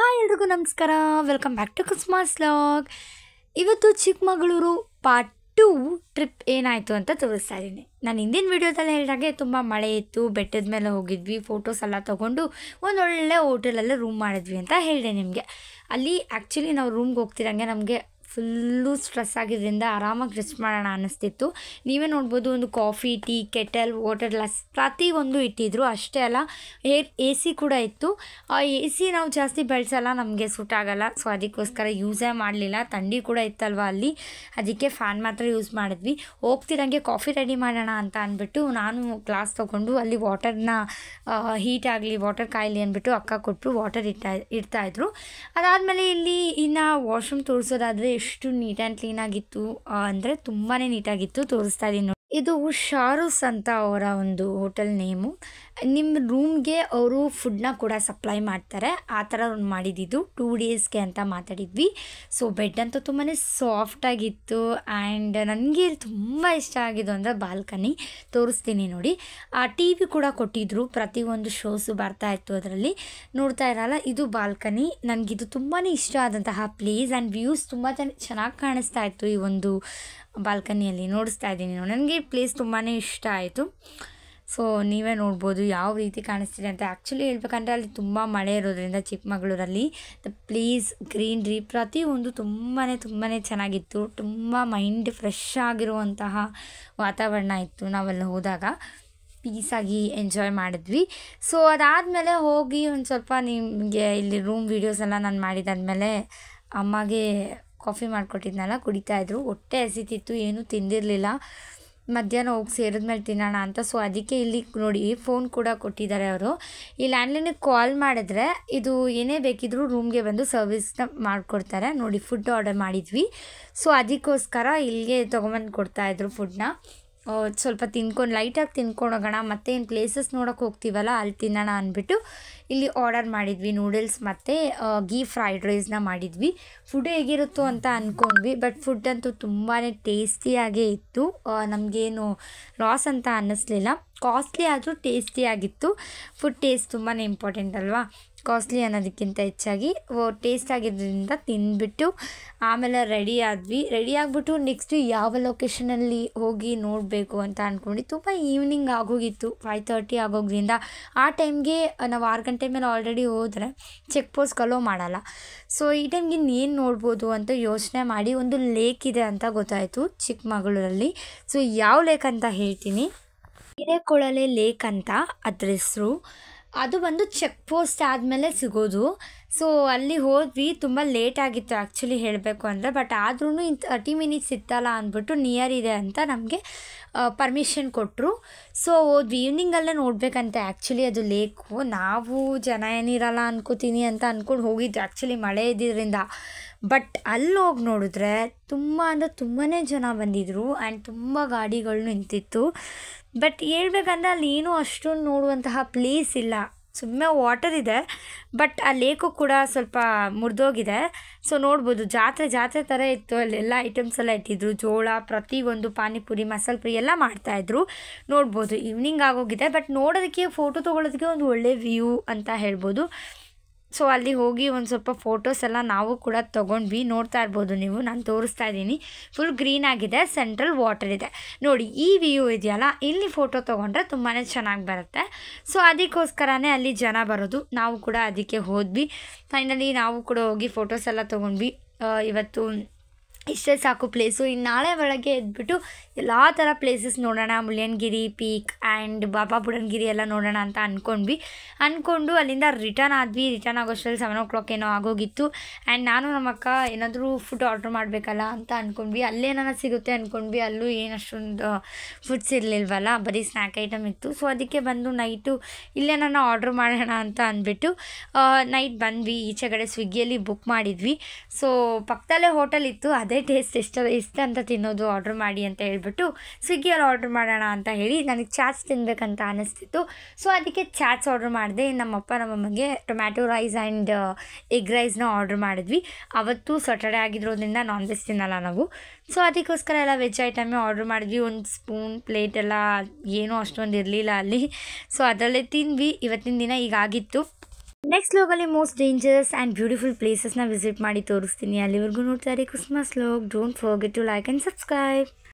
hi ಎಲ್ರಿಗೂ ನಮಸ್ಕಾರ welcome back to Christmas log ಇವತ್ತು ಚಿಕ್ಕಮಗಳೂರು ಪಾರ್ಟ್ ಟು ಟ್ರಿಪ್ ಏನಾಯಿತು ಅಂತ ತೋರಿಸ್ತಾ ಇದ್ದೀನಿ ನಾನು ಹಿಂದಿನ ವೀಡಿಯೋದಲ್ಲಿ ಹೇಳಿದಾಗೆ ತುಂಬ ಮಳೆ ಇತ್ತು ಬೆಟ್ಟದ ಮೇಲೆ ಹೋಗಿದ್ವಿ ಫೋಟೋಸ್ ಎಲ್ಲ ತೊಗೊಂಡು ಒಂದೊಳ್ಳೆ ಹೋಟೆಲಲ್ಲೇ ರೂಮ್ ಮಾಡಿದ್ವಿ ಅಂತ ಹೇಳಿದೆ ನಿಮಗೆ ಅಲ್ಲಿ ಆ್ಯಕ್ಚುಲಿ ನಾವು ರೂಮ್ಗೆ ಹೋಗ್ತಿರಂಗೆ ನಮಗೆ ಫುಲ್ಲು ಸ್ಟ್ರೆಸ್ ಆಗಿದ್ದರಿಂದ ಆರಾಮಾಗಿ ರೆಸ್ಟ್ ಮಾಡೋಣ ಅನ್ನಿಸ್ತಿತ್ತು ನೀವೇ ನೋಡ್ಬೋದು ಒಂದು coffee tea kettle water glass ಪ್ರತಿಯೊಂದು ಇಟ್ಟಿದ್ರು ಅಷ್ಟೇ ಅಲ್ಲ ಏರ್ ಎ ಸಿ ಕೂಡ ಇತ್ತು ಆ ಎ ಸಿ ನಾವು ಜಾಸ್ತಿ ಬೆಳೆಸಲ್ಲ ನಮಗೆ ಸೂಟ್ ಆಗೋಲ್ಲ ಸೊ ಅದಕ್ಕೋಸ್ಕರ ಯೂಸೇ ಮಾಡಲಿಲ್ಲ ಥಂಡಿ ಕೂಡ ಇತ್ತಲ್ವ ಅಲ್ಲಿ ಅದಕ್ಕೆ ಫ್ಯಾನ್ ಮಾತ್ರ ಯೂಸ್ ಮಾಡಿದ್ವಿ ಹೋಗ್ತಿರಂಗೆ ಕಾಫಿ ರೆಡಿ ಮಾಡೋಣ ಅಂತ ಅಂದ್ಬಿಟ್ಟು ನಾನು ಗ್ಲಾಸ್ ತೊಗೊಂಡು ಅಲ್ಲಿ ವಾಟರ್ನ ಹೀಟ್ ಆಗಲಿ ವಾಟರ್ ಕಾಯಿಲಿ ಅಂದ್ಬಿಟ್ಟು ಅಕ್ಕ ಕೊಟ್ಟು ವಾಟರ್ ಇಟ್ಟ ಇಡ್ತಾಯಿದ್ರು ಅದಾದಮೇಲೆ ಇಲ್ಲಿ ಇನ್ನು ವಾಶ್ರೂಮ್ ತೋರಿಸೋದಾದರೆ ಎಷ್ಟು ನೀಟ್ ಆ್ಯಂಡ್ ಆಗಿತ್ತು ಅಂದರೆ ತುಂಬಾ ನೀಟಾಗಿತ್ತು ತೋರಿಸ್ತಾ ಇದ್ದೀನಿ ನೋಡಿ ಇದು ಶಾರುಸ್ ಅಂತ ಅವರ ಒಂದು ಹೋಟೆಲ್ ನೇಮು ನಿಮ್ಮ ರೂಮ್ಗೆ ಅವರು ಫುಡ್ನ ಕೂಡ ಸಪ್ಲೈ ಮಾಡ್ತಾರೆ ಆ ಥರ ಮಾಡಿದ್ದಿದ್ದು ಟೂ ಡೇಸ್ಗೆ ಅಂತ ಮಾತಾಡಿದ್ವಿ ಸೊ ಬೆಡ್ ಅಂತೂ ತುಂಬಾ ಸಾಫ್ಟಾಗಿತ್ತು ಆ್ಯಂಡ್ ನನಗೆ ತುಂಬ ಇಷ್ಟ ಆಗಿದ್ದು ಅಂದರೆ ಬಾಲ್ಕನಿ ತೋರಿಸ್ತೀನಿ ನೋಡಿ ಆ ಟಿ ವಿ ಕೂಡ ಕೊಟ್ಟಿದ್ದರು ಪ್ರತಿಯೊಂದು ಶೋಸು ಬರ್ತಾ ಇತ್ತು ಅದರಲ್ಲಿ ನೋಡ್ತಾ ಇರಲ್ಲ ಇದು ಬಾಲ್ಕನಿ ನನಗಿದು ತುಂಬಾ ಇಷ್ಟ ಆದಂತಹ ಪ್ಲೇಸ್ ಆ್ಯಂಡ್ ವ್ಯೂಸ್ ತುಂಬ ಚೆನ್ನಾಗಿ ಕಾಣಿಸ್ತಾ ಇತ್ತು ಈ ಒಂದು ಬಾಲ್ಕನಿಯಲ್ಲಿ ನೋಡಿಸ್ತಾ ಇದ್ದೀನಿ ನನಗೆ ಪ್ಲೇಸ್ ತುಂಬಾ ಇಷ್ಟ ಆಯಿತು ಸೊ ನೀವೇ ನೋಡ್ಬೋದು ಯಾವ ರೀತಿ ಕಾಣಿಸ್ತಿದೆ ಅಂತ ಆ್ಯಕ್ಚುಲಿ ಹೇಳ್ಬೇಕಂದ್ರೆ ಅಲ್ಲಿ ತುಂಬ ಮಳೆ ಇರೋದ್ರಿಂದ ಚಿಕ್ಕಮಗಳೂರಲ್ಲಿ ಪ್ಲೀಸ್ ಗ್ರೀನ್ರಿ ಪ್ರತಿಯೊಂದು ತುಂಬಾ ತುಂಬಾ ಚೆನ್ನಾಗಿತ್ತು ತುಂಬ ಮೈಂಡ್ ಫ್ರೆಶ್ ಆಗಿರುವಂತಹ ವಾತಾವರಣ ಇತ್ತು ನಾವೆಲ್ಲ ಹೋದಾಗ ಪೀಸಾಗಿ ಎಂಜಾಯ್ ಮಾಡಿದ್ವಿ ಸೊ ಅದಾದಮೇಲೆ ಹೋಗಿ ಒಂದು ಸ್ವಲ್ಪ ನಿಮಗೆ ಇಲ್ಲಿ ರೂಮ್ ವೀಡಿಯೋಸ್ ಎಲ್ಲ ನಾನು ಮಾಡಿದಾದ್ಮೇಲೆ ಅಮ್ಮಗೆ ಕಾಫಿ ಮಾಡಿಕೊಟ್ಟಿದ್ನಲ್ಲ ಕುಡಿತಾಯಿದ್ರು ಹೊಟ್ಟೆ ಹಸಿತಿತ್ತು ಏನೂ ತಿಂದಿರಲಿಲ್ಲ ಮಧ್ಯಾಹ್ನ ಹೋಗಿ ಸೇರಿದ್ಮೇಲೆ ತಿನ್ನೋಣ ಅಂತ ಸೊ ಅದಕ್ಕೆ ಇಲ್ಲಿ ನೋಡಿ ಫೋನ್ ಕೂಡ ಕೊಟ್ಟಿದ್ದಾರೆ ಅವರು ಈ ಲ್ಯಾಂಡ್ಲೈನಿಗೆ ಕಾಲ್ ಮಾಡಿದ್ರೆ ಇದು ಏನೇ ಬೇಕಿದ್ರು ರೂಮ್ಗೆ ಬಂದು ಸರ್ವಿಸ್ನ ಮಾಡಿಕೊಡ್ತಾರೆ ನೋಡಿ ಫುಡ್ ಆರ್ಡರ್ ಮಾಡಿದ್ವಿ ಸೊ ಅದಕ್ಕೋಸ್ಕರ ಇಲ್ಲಿಗೆ ತೊಗೊಂಬಂದು ಕೊಡ್ತಾಯಿದ್ರು ಫುಡ್ನ ಸ್ವಲ್ಪ ತಿನ್ಕೊಂಡು ಲೈಟಾಗಿ ತಿಂದ್ಕೊಂಡು ಹೋಗೋಣ ಮತ್ತೆ ಏನು ಪ್ಲೇಸಸ್ ನೋಡೋಕೆ ಹೋಗ್ತೀವಲ್ಲ ಅಲ್ಲಿ ತಿನ್ನೋಣ ಅಂದ್ಬಿಟ್ಟು ಇಲ್ಲಿ ಆರ್ಡರ್ ಮಾಡಿದ್ವಿ ನೂಡಲ್ಸ್ ಮತ್ತು ಗೀ ಫ್ರೈಡ್ ರೈಸ್ನ ಮಾಡಿದ್ವಿ ಫುಡ್ ಹೇಗಿರುತ್ತೋ ಅಂತ ಅಂದ್ಕೊಂಡ್ವಿ ಬಟ್ ಫುಡ್ ಅಂತೂ ತುಂಬಾ ಟೇಸ್ಟಿಯಾಗೇ ಇತ್ತು ನಮಗೇನು ಲಾಸ್ ಅಂತ ಅನ್ನಿಸ್ಲಿಲ್ಲ ಕಾಸ್ಟ್ಲಿ ಆದರೂ ಟೇಸ್ಟಿಯಾಗಿತ್ತು ಫುಡ್ ಟೇಸ್ಟ್ ತುಂಬಾ ಇಂಪಾರ್ಟೆಂಟ್ ಅಲ್ವಾ ಕಾಸ್ಟ್ಲಿ ಅನ್ನೋದಕ್ಕಿಂತ ಹೆಚ್ಚಾಗಿ ಟೇಸ್ಟ್ ಆಗಿದ್ದರಿಂದ ತಿಂದ್ಬಿಟ್ಟು ಆಮೇಲೆ ರೆಡಿ ಆದ್ವಿ ರೆಡಿ ಆಗಿಬಿಟ್ಟು ನೆಕ್ಸ್ಟು ಯಾವ ಲೊಕೇಶನಲ್ಲಿ ಹೋಗಿ ನೋಡಬೇಕು ಅಂತ ಅಂದ್ಕೊಂಡು ತುಂಬ ಈವ್ನಿಂಗ್ ಆಗೋಗಿತ್ತು ಫೈವ್ ತರ್ಟಿ ಆಗೋಗ್ರಿಂದ ಆ ಟೈಮ್ಗೆ ನಾವು ಆರು ಗಂಟೆ ಮೇಲೆ ಆಲ್ರೆಡಿ ಹೋದರೆ ಚೆಕ್ ಪೋಸ್ಟ್ ಕಲೋ ಮಾಡಲ್ಲ ಸೊ ಈ ಟೈಮ್ಗೆ ಇನ್ನೇನು ನೋಡ್ಬೋದು ಅಂತ ಯೋಚನೆ ಮಾಡಿ ಒಂದು ಲೇಕ್ ಇದೆ ಅಂತ ಗೊತ್ತಾಯಿತು ಚಿಕ್ಕಮಗಳೂರಲ್ಲಿ ಸೊ ಯಾವ ಲೇಕ್ ಅಂತ ಹೇಳ್ತೀನಿ ಹಿರೇಕೊಳಲೆ ಲೇಕ್ ಅಂತ ಅದ್ರ ಹೆಸರು ಅದು ಬಂದು ಚೆಕ್ ಪೋಸ್ಟ್ ಆದಮೇಲೆ ಸಿಗೋದು ಸೊ ಅಲ್ಲಿ ಹೋದ್ವಿ ತುಂಬ ಲೇಟ್ ಆಗಿತ್ತು ಆ್ಯಕ್ಚುಲಿ ಹೇಳಬೇಕು ಅಂದರೆ ಬಟ್ ಆದ್ರೂ ಇನ್ ತರ್ಟಿ ಮಿನಿಟ್ಸ್ ಇತ್ತಲ್ಲ ಅಂದ್ಬಿಟ್ಟು ನಿಯರ್ ಇದೆ ಅಂತ ನಮಗೆ ಪರ್ಮಿಷನ್ ಕೊಟ್ಟರು ಸೊ ಹೋದ್ವಿ ಈವ್ನಿಂಗಲ್ಲೇ ನೋಡಬೇಕಂತೆ ಆ್ಯಕ್ಚುಲಿ ಅದು ಲೇಕು ನಾವು ಜನ ಏನಿರಲ್ಲ ಅನ್ಕೋತೀನಿ ಅಂತ ಅಂದ್ಕೊಂಡು ಹೋಗಿದ್ದು ಆ್ಯಕ್ಚುಲಿ ಮಳೆ ಇದ್ದಿದ್ದರಿಂದ ಬಟ್ ಅಲ್ಲಿ ಹೋಗಿ ನೋಡಿದ್ರೆ ತುಂಬ ಅಂದರೆ ತುಂಬಾ ಜನ ಬಂದಿದ್ದರು ಆ್ಯಂಡ್ ತುಂಬ ಗಾಡಿಗಳು ನಿಂತಿತ್ತು ಬಟ್ ಹೇಳ್ಬೇಕಂದ್ರೆ ಅಲ್ಲಿ ಏನೂ ಅಷ್ಟೊಂದು ನೋಡುವಂತಹ ಪ್ಲೇಸ್ ಇಲ್ಲ ಸುಮ್ಮನೆ ವಾಟರ್ ಇದೆ ಬಟ್ ಆ ಲೇಕು ಕೂಡ ಸ್ವಲ್ಪ ಮುರಿದೋಗಿದೆ ಸೊ ನೋಡ್ಬೋದು ಜಾತ್ರೆ ಜಾತ್ರೆ ಥರ ಇತ್ತು ಅಲ್ಲೆಲ್ಲ ಐಟಮ್ಸ್ ಎಲ್ಲ ಇಟ್ಟಿದ್ರು ಜೋಳ ಪ್ರತಿಯೊಂದು ಪಾನಿಪುರಿ ಮಸಾಲೆ ಪುರಿ ಎಲ್ಲ ಮಾಡ್ತಾಯಿದ್ರು ನೋಡ್ಬೋದು ಈವ್ನಿಂಗ್ ಆಗೋಗಿದೆ ಬಟ್ ನೋಡೋದಕ್ಕೆ ಫೋಟೋ ತೊಗೊಳೋದಕ್ಕೆ ಒಂದು ಒಳ್ಳೆ ವ್ಯೂ ಅಂತ ಹೇಳ್ಬೋದು ಸೊ ಅಲ್ಲಿ ಹೋಗಿ ಒಂದು ಸ್ವಲ್ಪ ಫೋಟೋಸ್ ಎಲ್ಲ ನಾವು ಕೂಡ ತೊಗೊಂಡ್ವಿ ನೋಡ್ತಾ ಇರ್ಬೋದು ನೀವು ನಾನು ತೋರಿಸ್ತಾ ಇದ್ದೀನಿ ಫುಲ್ ಗ್ರೀನ್ ಆಗಿದೆ ಸೆಂಟ್ರಲ್ ವಾಟರ್ ಇದೆ ನೋಡಿ ಈ ವ್ಯೂ ಇದೆಯಲ್ಲ ಇಲ್ಲಿ ಫೋಟೋ ತೊಗೊಂಡ್ರೆ ತುಂಬಾ ಚೆನ್ನಾಗಿ ಬರುತ್ತೆ ಸೊ ಅದಕ್ಕೋಸ್ಕರನೇ ಅಲ್ಲಿ ಜನ ಬರೋದು ನಾವು ಕೂಡ ಅದಕ್ಕೆ ಹೋದ್ವಿ ಫೈನಲಿ ನಾವು ಕೂಡ ಹೋಗಿ ಫೋಟೋಸ್ ಎಲ್ಲ ತೊಗೊಂಡ್ವಿ ಇವತ್ತು ಇಷ್ಟೇ ಸಾಕು ಪ್ಲೇಸು ಇನ್ನು ನಾಳೆ ಒಳಗೆ ಎದ್ಬಿಟ್ಟು ಎಲ್ಲ ಥರ ಪ್ಲೇಸಸ್ ನೋಡೋಣ ಮುಳ್ಯನಗಿರಿ ಪೀಕ್ ಆ್ಯಂಡ್ ಬಾಬಾ ಬುಡನ್ಗಿರಿ ಎಲ್ಲ ನೋಡೋಣ ಅಂತ ಅಂದ್ಕೊಂಡ್ವಿ ಅಂದ್ಕೊಂಡು ಅಲ್ಲಿಂದ ರಿಟರ್ನ್ ಆದ್ವಿ ರಿಟರ್ನ್ ಆಗೋಷ್ಟರಲ್ಲಿ ಸೆವೆನ್ ಓ ಕ್ಲಾಕ್ ಏನೋ ಆಗೋಗಿತ್ತು ಆ್ಯಂಡ್ ನಾನು ನಮ್ಮ ಅಕ್ಕ ಏನಾದರೂ ಫುಡ್ ಆರ್ಡ್ರ್ ಮಾಡಬೇಕಲ್ಲ ಅಂತ ಅಂದ್ಕೊಂಡ್ವಿ ಅಲ್ಲೇನಾರ ಸಿಗುತ್ತೆ ಅಂದ್ಕೊಂಡ್ವಿ ಅಲ್ಲೂ ಏನಷ್ಟೊಂದು ಫುಡ್ಸ್ ಇರಲಿಲ್ವಲ್ಲ ಬರೀ ಸ್ನ್ಯಾಕ್ ಐಟಮ್ ಇತ್ತು ಸೊ ಅದಕ್ಕೆ ಬಂದು ನೈಟು ಇಲ್ಲೇನಾರ ಆರ್ಡ್ರ್ ಮಾಡೋಣ ಅಂತ ಅಂದ್ಬಿಟ್ಟು ನೈಟ್ ಬಂದ್ವಿ ಈಚೆಗಡೆ ಸ್ವಿಗ್ಗಿಯಲ್ಲಿ ಬುಕ್ ಮಾಡಿದ್ವಿ ಸೊ ಪಕ್ಕದಲ್ಲೇ ಹೋಟೆಲ್ ಇತ್ತು ಅದೇ ಟೇಸ್ಟ್ ಎಷ್ಟು ಇಷ್ಟ ಅಂತ ತಿನ್ನೋದು ಆರ್ಡ್ರ್ ಮಾಡಿ ಅಂತ ಹೇಳಿಬಿಟ್ಟು ಸ್ವಿಗ್ಗಿಯಲ್ಲಿ ಆರ್ಡ್ರ್ ಮಾಡೋಣ ಅಂತ ಹೇಳಿ ನನಗೆ ಚಾಟ್ಸ್ ತಿನ್ನಬೇಕಂತ ಅನ್ನಿಸ್ತಿತ್ತು ಸೊ ಅದಕ್ಕೆ ಚಾಟ್ಸ್ ಆರ್ಡ್ರ್ ಮಾಡಿದೆ ನಮ್ಮಪ್ಪ ನಮ್ಮಮ್ಮಗೆ ಟೊಮ್ಯಾಟೊ ರೈಸ್ ಆ್ಯಂಡ್ ಎಗ್ ರೈಸ್ನ ಆರ್ಡ್ರ್ ಮಾಡಿದ್ವಿ ಅವತ್ತು ಸಟರ್ಡೇ ಆಗಿರೋದ್ರಿಂದ ನಾನ್ ವೆಜ್ ತಿನ್ನಲ್ಲ ನಾವು ಸೊ ಅದಕ್ಕೋಸ್ಕರ ಎಲ್ಲ ವೆಜ್ ಐಟಮೇ ಆರ್ಡ್ರ್ ಮಾಡಿದ್ವಿ ಒಂದು ಸ್ಪೂನ್ ಪ್ಲೇಟೆಲ್ಲ ಏನೂ ಅಷ್ಟೊಂದು ಇರಲಿಲ್ಲ ಅಲ್ಲಿ ಸೊ ಅದರಲ್ಲೇ ತಿಂದ್ವಿ ಇವತ್ತಿನ ದಿನ ಈಗಾಗಿತ್ತು ನೆಕ್ಸ್ಟ್ ಲೋಗಲ್ಲಿ ಮೋಸ್ಟ್ ಡೇಂಜರಸ್ ಆ್ಯಂಡ್ ಬ್ಯೂಟಿಫುಲ್ ಪ್ಲೇಸಸ್ನ ವಿಸಿಟ್ ಮಾಡಿ ತೋರಿಸ್ತೀನಿ ಅಲ್ಲಿವರೆಗೂ ನೋಡ್ತಾರೆ Christmas log don't forget to like and subscribe